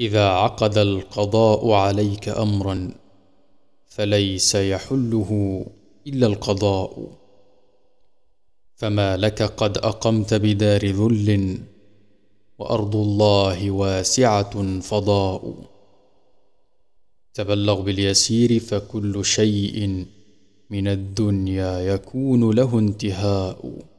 اذا عقد القضاء عليك امرا فليس يحله الا القضاء فما لك قد اقمت بدار ذل وارض الله واسعه فضاء تبلغ باليسير فكل شيء من الدنيا يكون له انتهاء